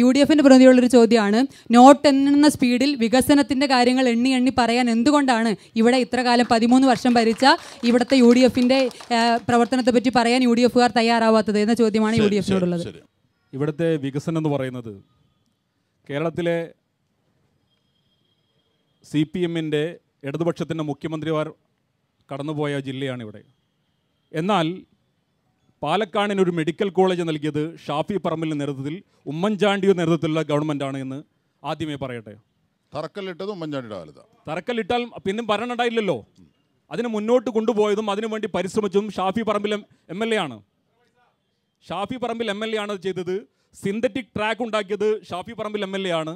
U D എഫിൻ്റെ പ്രതിനിധിയുള്ളൊരു ചോദ്യമാണ് not എന്ന സ്പീഡിൽ വികസനത്തിൻ്റെ കാര്യങ്ങൾ എണ്ണി എണ്ണി പറയാൻ എന്തുകൊണ്ടാണ് ഇവിടെ ഇത്ര കാലം പതിമൂന്ന് വർഷം ഭരിച്ച ഇവിടുത്തെ യു ഡി എഫിൻ്റെ പ്രവർത്തനത്തെ പറ്റി പറയാൻ യു ഡി എഫുകാർ തയ്യാറാവാത്തത് എന്ന ചോദ്യമാണ് യു ഡി എഫിനോടുള്ളത് ഇവിടുത്തെ വികസനം എന്ന് പറയുന്നത് കേരളത്തിലെ സി പി എമ്മിൻ്റെ ഇടതുപക്ഷത്തിൻ്റെ മുഖ്യമന്ത്രിമാർ കടന്നുപോയ ജില്ലയാണ് ഇവിടെ എന്നാൽ പാലക്കാടിന് ഒരു മെഡിക്കൽ കോളേജ് നൽകിയത് ഷാഫി പറമ്പിലെ നേതൃത്വത്തിൽ ഉമ്മൻചാണ്ടിയുടെ നേതൃത്വത്തിലുള്ള ഗവൺമെൻറ്റാണ് എന്ന് ആദ്യമേ പറയട്ടെ തറക്കല്ലിട്ടത് ഉമ്മൻചാണ്ടിയുടെ കാലത്ത് തറക്കല്ലിട്ടാൽ പിന്നെ ഭരണം ഉണ്ടായില്ലല്ലോ അതിനെ മുന്നോട്ട് കൊണ്ടുപോയതും അതിനുവേണ്ടി പരിശ്രമിച്ചതും Shafi Parambil M L A ആണ് Shafi Parambil M L A ആണ് ചെയ്തത് സിന്തറ്റിക് ട്രാക്ക് ഉണ്ടാക്കിയത് Shafi Parambil M L A ആണ്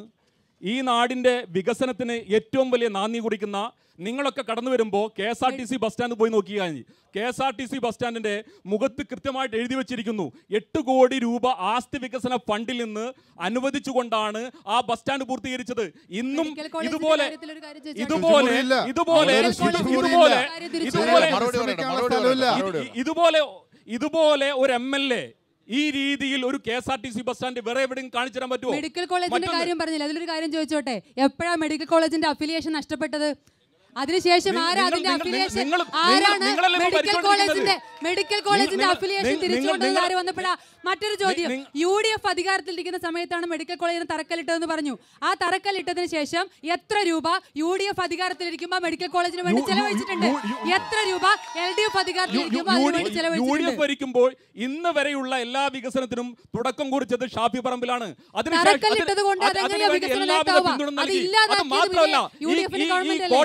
ഈ നാടിൻ്റെ വികസനത്തിന് ഏറ്റവും വലിയ നാന്ദി കുറിക്കുന്ന നിങ്ങളൊക്കെ കടന്നു വരുമ്പോൾ K S R T C bus stand പോയി നോക്കിയാൽ K S R T C bus സ്റ്റാൻഡിൻ്റെ മുഖത്ത് കൃത്യമായിട്ട് എഴുതി വെച്ചിരിക്കുന്നു എട്ട് കോടി രൂപ ആസ്തി വികസന ഫണ്ടിൽ നിന്ന് അനുവദിച്ചുകൊണ്ടാണ് ആ ബസ് സ്റ്റാൻഡ് പൂർത്തീകരിച്ചത് ഇന്നും ഇതുപോലെ ഇതുപോലെ ഇതുപോലെ ഇതുപോലെ ഇതുപോലെ ഇതുപോലെ ഒരു എം എൽ എ ഈ രീതിയിൽ ഒരു K S R T C bus stand വേറെ എവിടെയും കാണിച്ചു തരാൻ പറ്റുമോ മെഡിക്കൽ കോളേജിന്റെ കാര്യം പറഞ്ഞില്ല അതിലൊരു കാര്യം ചോദിച്ചോട്ടെ എപ്പോഴാണ് മെഡിക്കൽ കോളേജിന്റെ അഫിലിയേഷൻ നഷ്ടപ്പെട്ടത് അതിനുശേഷം ആരാ അതിന്റെ അഫിലിയേഷൻ ആരാണ് മെഡിക്കൽ കോളേജിന്റെ മെഡിക്കൽ കോളേജിന്റെ അഫിലിയേഷൻ തിരിച്ചുകൊണ്ടുള്ള ആര് വന്നപ്പോഴാ മറ്റൊരു ചോദ്യം യു ഡി എഫ് അധികാരത്തിലിരിക്കുന്ന സമയത്താണ് മെഡിക്കൽ കോളേജിന് തറക്കല്ലിട്ടതെന്ന് പറഞ്ഞു ആ തറക്കല്ലിട്ടതിന് ശേഷം എത്ര രൂപ യു ഡി എഫ് അധികാരത്തിലിരിക്കുമ്പോൾ മെഡിക്കൽ കോളേജിന് വേണ്ടി ചെലവഴിച്ചിട്ടുണ്ട് എത്ര രൂപ എൽ ഡി എഫ് അധികാരത്തിലിരിക്കുമ്പോൾ ഭരിക്കുമ്പോൾ ഇന്ന് വരെയുള്ള എല്ലാ വികസനത്തിനും തുടക്കം കുറിച്ചത് ഷാഫി പറമ്പിലാണ് അതിന് അതില്ലാതാക്കിയത് മാത്രമല്ല